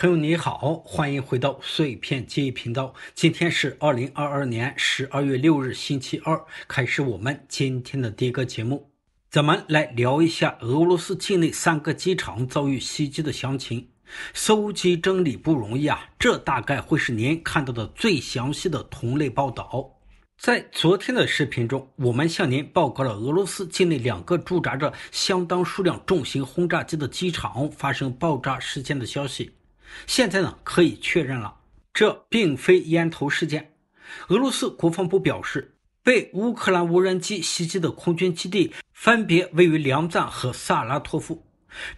朋友你好，欢迎回到碎片记忆频道。今天是二零二二年十二月六日星期二，开始我们今天的第一个节目，咱们来聊一下俄罗斯境内三个机场遭遇袭击的详情。搜集真理不容易啊，这大概会是您看到的最详细的同类报道。在昨天的视频中，我们向您报告了俄罗斯境内两个驻扎着相当数量重型轰炸机的机场发生爆炸事件的消息。现在呢，可以确认了，这并非烟头事件。俄罗斯国防部表示，被乌克兰无人机袭击的空军基地分别位于梁赞和萨拉托夫，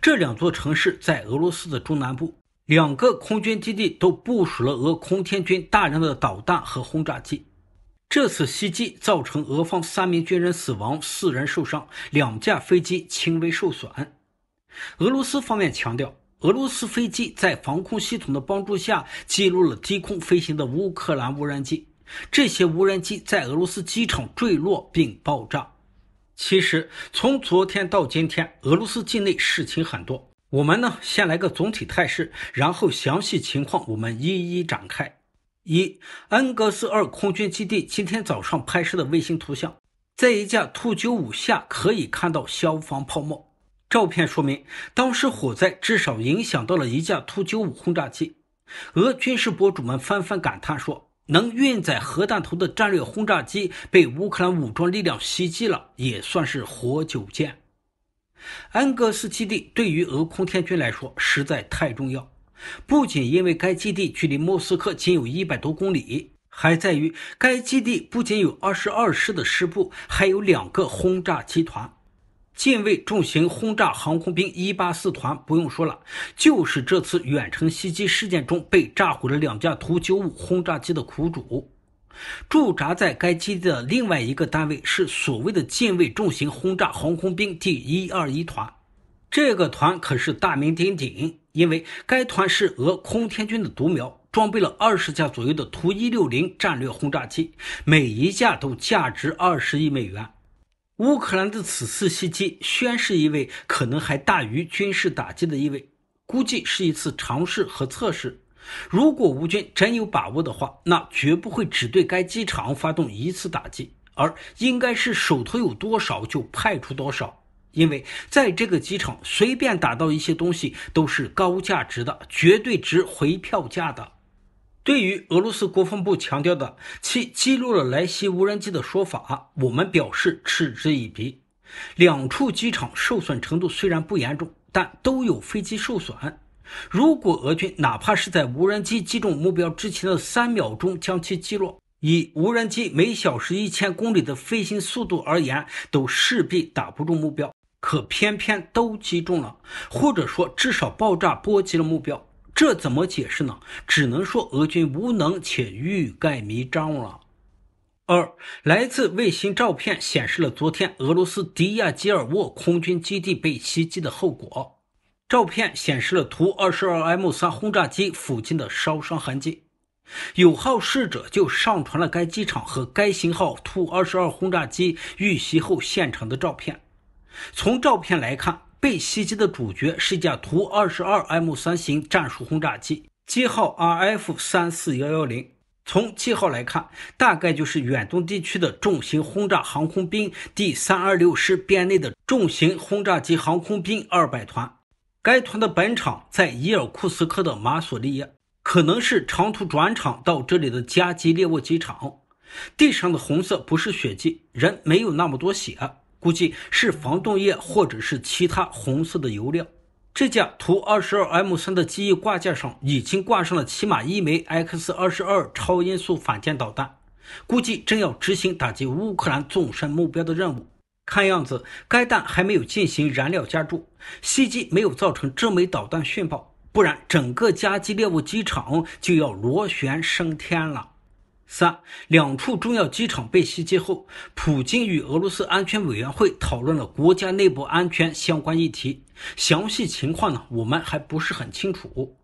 这两座城市在俄罗斯的中南部。两个空军基地都部署了俄空天军大量的导弹和轰炸机。这次袭击造成俄方三名军人死亡，四人受伤，两架飞机轻微受损。俄罗斯方面强调。俄罗斯飞机在防空系统的帮助下，击落了低空飞行的乌克兰无人机。这些无人机在俄罗斯机场坠落并爆炸。其实，从昨天到今天，俄罗斯境内事情很多。我们呢，先来个总体态势，然后详细情况我们一一展开。一、恩格斯二空军基地今天早上拍摄的卫星图像，在一架 Tu-95 下可以看到消防泡沫。照片说明，当时火灾至少影响到了一架图 -95 轰炸机。俄军事博主们纷纷感叹说：“能运载核弹头的战略轰炸机被乌克兰武装力量袭击了，也算是活久见。”安格斯基地对于俄空天军来说实在太重要，不仅因为该基地距离莫斯科仅有一百多公里，还在于该基地不仅有二十二师的师部，还有两个轰炸集团。禁卫重型轰炸航空兵一八四团不用说了，就是这次远程袭击事件中被炸毁了两架图九五轰炸机的苦主。驻扎在该基地的另外一个单位是所谓的禁卫重型轰炸航空兵第一二一团，这个团可是大名鼎鼎，因为该团是俄空天军的独苗，装备了二十架左右的图一六零战略轰炸机，每一架都价值二十亿美元。乌克兰的此次袭击宣示意味可能还大于军事打击的意味，估计是一次尝试和测试。如果乌军真有把握的话，那绝不会只对该机场发动一次打击，而应该是手头有多少就派出多少，因为在这个机场随便打到一些东西都是高价值的，绝对值回票价的。对于俄罗斯国防部强调的其击落了来袭无人机的说法，我们表示嗤之以鼻。两处机场受损程度虽然不严重，但都有飞机受损。如果俄军哪怕是在无人机击中目标之前的三秒钟将其击落，以无人机每小时一千公里的飞行速度而言，都势必打不中目标。可偏偏都击中了，或者说至少爆炸波及了目标。这怎么解释呢？只能说俄军无能且欲盖弥彰了。二，来自卫星照片显示了昨天俄罗斯迪亚吉尔沃空军基地被袭击的后果。照片显示了图二2 2 m 3轰炸机附近的烧伤痕迹。有好事者就上传了该机场和该型号图二2 2轰炸机遇袭后现场的照片。从照片来看。被袭击的主角是一架图二十二 M 三型战术轰炸机，机号 R F 三四幺幺零。从机号来看，大概就是远东地区的重型轰炸航空兵第三二六师编内的重型轰炸机航空兵二百团。该团的本场在伊尔库斯克的马索利耶，可能是长途转场到这里的加基列沃机场。地上的红色不是血迹，人没有那么多血。估计是防冻液或者是其他红色的油料。这架图 -22M3 的机翼挂架上已经挂上了起码一枚 X-22 超音速反舰导弹，估计正要执行打击乌克兰纵深目标的任务。看样子，该弹还没有进行燃料加注，袭击没有造成这枚导弹殉爆，不然整个加基列沃机场就要螺旋升天了。三两处重要机场被袭击后，普京与俄罗斯安全委员会讨论了国家内部安全相关议题，详细情况呢，我们还不是很清楚。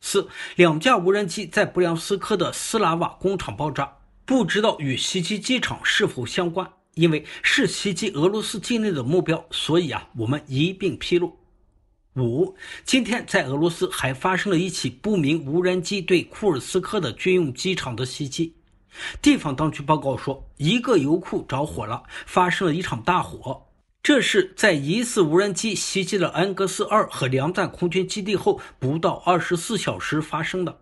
四两架无人机在布良斯克的斯拉瓦工厂爆炸，不知道与袭击机场是否相关，因为是袭击俄罗斯境内的目标，所以啊，我们一并披露。五今天在俄罗斯还发生了一起不明无人机对库尔斯克的军用机场的袭击。地方当局报告说，一个油库着火了，发生了一场大火。这是在疑似无人机袭击了安格斯二和梁赞空军基地后不到24小时发生的。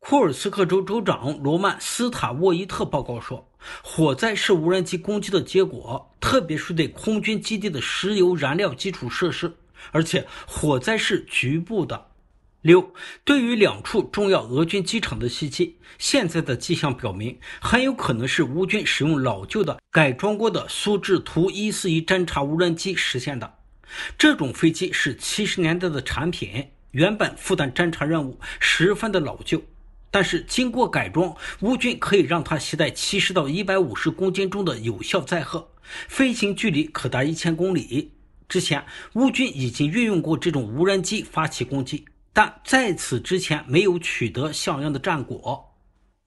库尔斯克州州长罗曼·斯塔沃伊特报告说，火灾是无人机攻击的结果，特别是对空军基地的石油燃料基础设施，而且火灾是局部的。六，对于两处重要俄军机场的袭击，现在的迹象表明，很有可能是乌军使用老旧的改装过的苏制图一四一侦察无人机实现的。这种飞机是七十年代的产品，原本负担侦察任务十分的老旧，但是经过改装，乌军可以让它携带七十到一百五十公斤重的有效载荷，飞行距离可达一千公里。之前，乌军已经运用过这种无人机发起攻击。但在此之前没有取得像样的战果。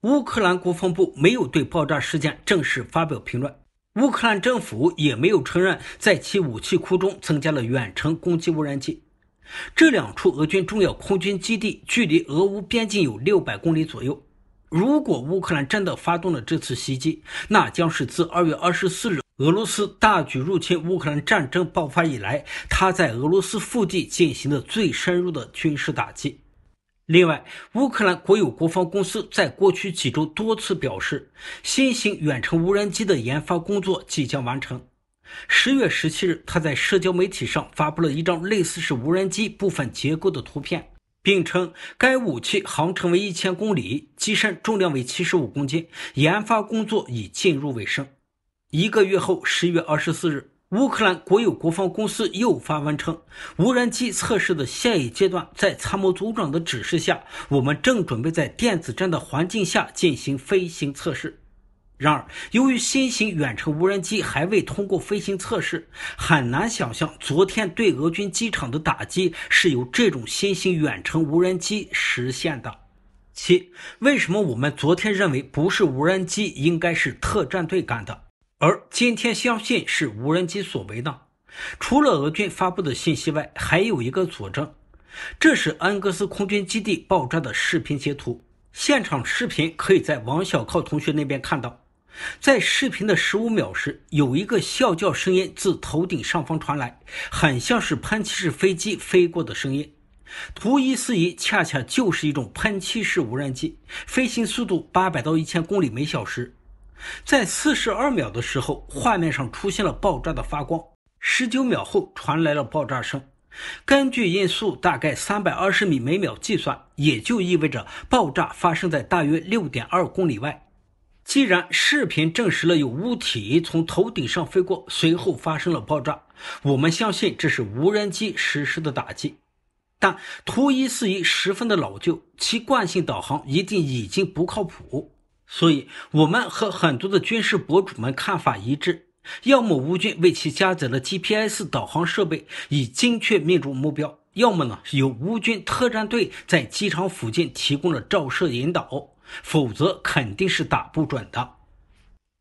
乌克兰国防部没有对爆炸事件正式发表评论。乌克兰政府也没有承认在其武器库中增加了远程攻击无人机。这两处俄军重要空军基地距离俄乌边境有六百公里左右。如果乌克兰真的发动了这次袭击，那将是自二月二十四日。俄罗斯大举入侵乌克兰战争爆发以来，他在俄罗斯腹地进行的最深入的军事打击。另外，乌克兰国有国防公司在过去几周多次表示，新型远程无人机的研发工作即将完成。十月十七日，他在社交媒体上发布了一张类似是无人机部分结构的图片，并称该武器航程为一千公里，机身重量为七十五公斤，研发工作已进入尾声。一个月后，十月二十四日，乌克兰国有国防公司又发文称，无人机测试的下一阶段，在参谋组长的指示下，我们正准备在电子战的环境下进行飞行测试。然而，由于新型远程无人机还未通过飞行测试，很难想象昨天对俄军机场的打击是由这种新型远程无人机实现的。七，为什么我们昨天认为不是无人机，应该是特战队干的？而今天相信是无人机所为呢？除了俄军发布的信息外，还有一个佐证，这是安格斯空军基地爆炸的视频截图。现场视频可以在王小靠同学那边看到。在视频的十五秒时，有一个笑叫声音自头顶上方传来，很像是喷气式飞机飞过的声音。图一四一恰恰就是一种喷气式无人机，飞行速度八百到一千公里每小时。在四十二秒的时候，画面上出现了爆炸的发光。十九秒后传来了爆炸声。根据音速大概三百二十米每秒计算，也就意味着爆炸发生在大约六点二公里外。既然视频证实了有物体从头顶上飞过，随后发生了爆炸，我们相信这是无人机实施的打击。但图一四一十分的老旧，其惯性导航一定已经不靠谱。所以，我们和很多的军事博主们看法一致：要么乌军为其加载了 GPS 导航设备以精确命中目标，要么呢由乌军特战队在机场附近提供了照射引导，否则肯定是打不准的。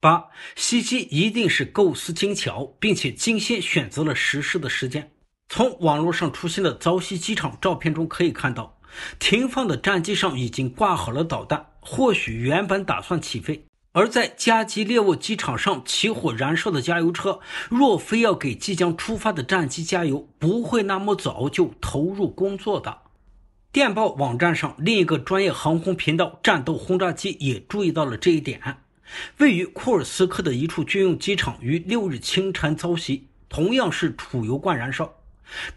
八袭击一定是构思精巧，并且精心选择了实施的时间。从网络上出现的遭袭机场照片中可以看到，停放的战机上已经挂好了导弹。或许原本打算起飞，而在加吉列沃机场上起火燃烧的加油车，若非要给即将出发的战机加油，不会那么早就投入工作的。电报网站上另一个专业航空频道“战斗轰炸机”也注意到了这一点。位于库尔斯克的一处军用机场于六日清晨遭袭，同样是储油罐燃烧。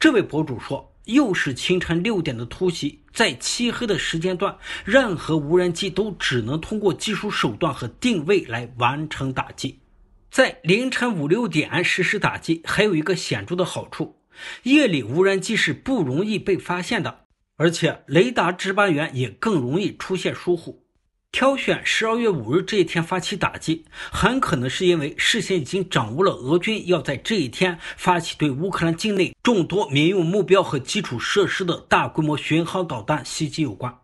这位博主说。又是清晨六点的突袭，在漆黑的时间段，任何无人机都只能通过技术手段和定位来完成打击。在凌晨五六点实施打击，还有一个显著的好处：夜里无人机是不容易被发现的，而且雷达值班员也更容易出现疏忽。挑选十二月五日这一天发起打击，很可能是因为事先已经掌握了俄军要在这一天发起对乌克兰境内众多民用目标和基础设施的大规模巡航导弹袭击有关。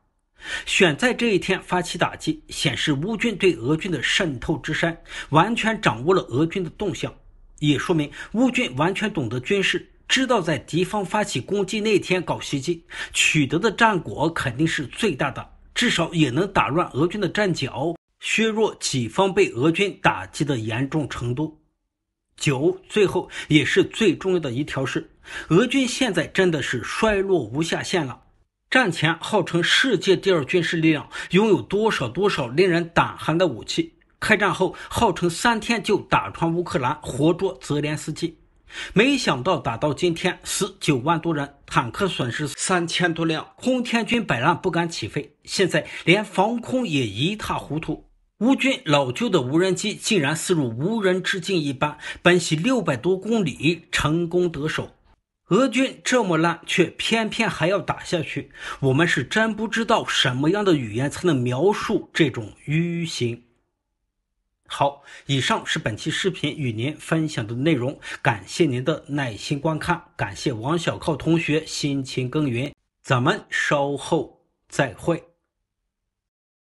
选在这一天发起打击，显示乌军对俄军的渗透之深，完全掌握了俄军的动向，也说明乌军完全懂得军事，知道在敌方发起攻击那天搞袭击，取得的战果肯定是最大的。至少也能打乱俄军的战脚，削弱己方被俄军打击的严重程度。九，最后也是最重要的一条是，俄军现在真的是衰落无下限了。战前号称世界第二军事力量，拥有多少多少令人胆寒的武器。开战后，号称三天就打穿乌克兰，活捉泽连斯基。没想到打到今天，死九万多人，坦克损失三千多辆，空天军百烂不敢起飞，现在连防空也一塌糊涂。乌军老旧的无人机竟然似入无人之境一般，奔袭六百多公里，成功得手。俄军这么烂，却偏偏还要打下去，我们是真不知道什么样的语言才能描述这种愚行。好，以上是本期视频与您分享的内容，感谢您的耐心观看，感谢王小靠同学辛勤耕耘，咱们稍后再会。